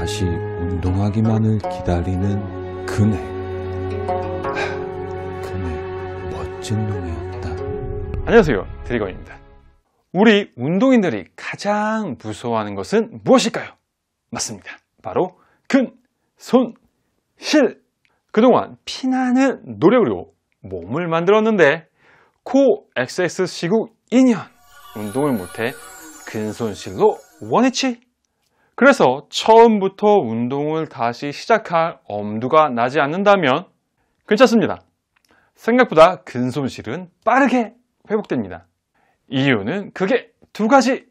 다시 운동하기만을 기다리는 그네. 하, 그네, 멋진 동이었다 안녕하세요. 드리건입니다. 우리 운동인들이 가장 무서워하는 것은 무엇일까요? 맞습니다. 바로 근, 손, 실. 그동안 피나는 노력으로 몸을 만들었는데 코 XX 시국 2년 운동을 못해 근손실로 원위치 그래서 처음부터 운동을 다시 시작할 엄두가 나지 않는다면 괜찮습니다. 생각보다 근손실은 빠르게 회복됩니다. 이유는 그게 두 가지!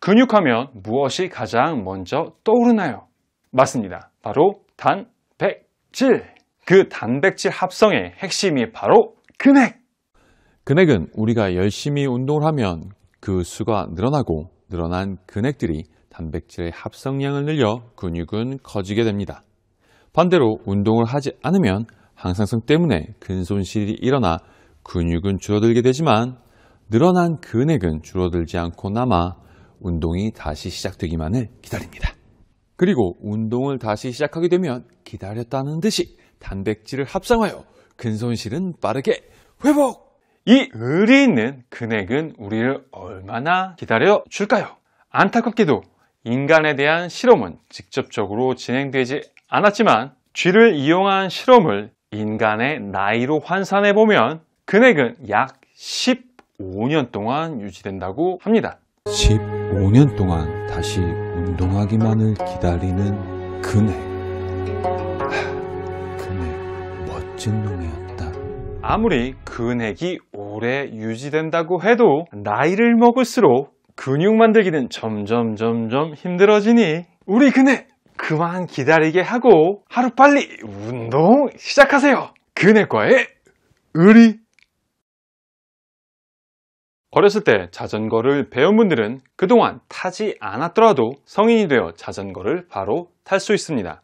근육하면 무엇이 가장 먼저 떠오르나요? 맞습니다. 바로 단백질! 그 단백질 합성의 핵심이 바로 근액! 근액은 우리가 열심히 운동을 하면 그 수가 늘어나고 늘어난 근액들이 단백질의 합성량을 늘려 근육은 커지게 됩니다. 반대로 운동을 하지 않으면 항상성 때문에 근손실이 일어나 근육은 줄어들게 되지만 늘어난 근액은 줄어들지 않고 남아 운동이 다시 시작되기만을 기다립니다. 그리고 운동을 다시 시작하게 되면 기다렸다는 듯이 단백질을 합성하여 근손실은 빠르게 회복! 이 의리 있는 근액은 우리를 얼마나 기다려 줄까요? 안타깝게도 인간에 대한 실험은 직접적으로 진행되지 않았지만 쥐를 이용한 실험을 인간의 나이로 환산해 보면 근액은 약 15년 동안 유지된다고 합니다. 15년 동안 다시 운동하기만을 기다리는 근액. 근액 멋진 놈이었다. 아무리 근액이 오래 유지된다고 해도 나이를 먹을수록 근육 만들기는 점점 점점 힘들어지니 우리 그네 그만 기다리게 하고 하루빨리 운동 시작하세요 그네과의 의리 어렸을 때 자전거를 배운 분들은 그동안 타지 않았더라도 성인이 되어 자전거를 바로 탈 수 있습니다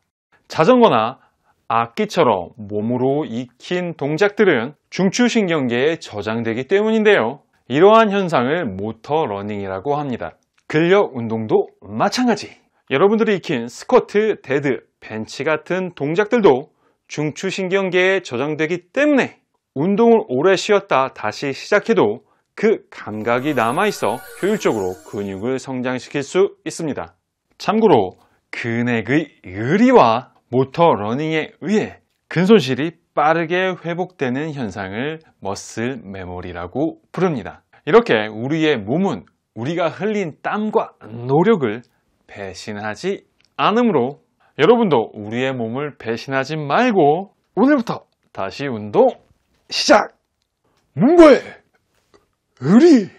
자전거나 악기처럼 몸으로 익힌 동작들은 중추신경계에 저장되기 때문인데요. 이러한 현상을 모터 러닝이라고 합니다. 근력 운동도 마찬가지! 여러분들이 익힌 스쿼트, 데드, 벤치 같은 동작들도 중추신경계에 저장되기 때문에 운동을 오래 쉬었다 다시 시작해도 그 감각이 남아있어 효율적으로 근육을 성장시킬 수 있습니다. 참고로 근액의 유리와 모터 러닝에 의해 근손실이 빠르게 회복되는 현상을 머슬 메모리라고 부릅니다. 이렇게 우리의 몸은 우리가 흘린 땀과 노력을 배신하지 않으므로 여러분도 우리의 몸을 배신하지 말고 오늘부터 다시 운동 시작! 몽골! 의리!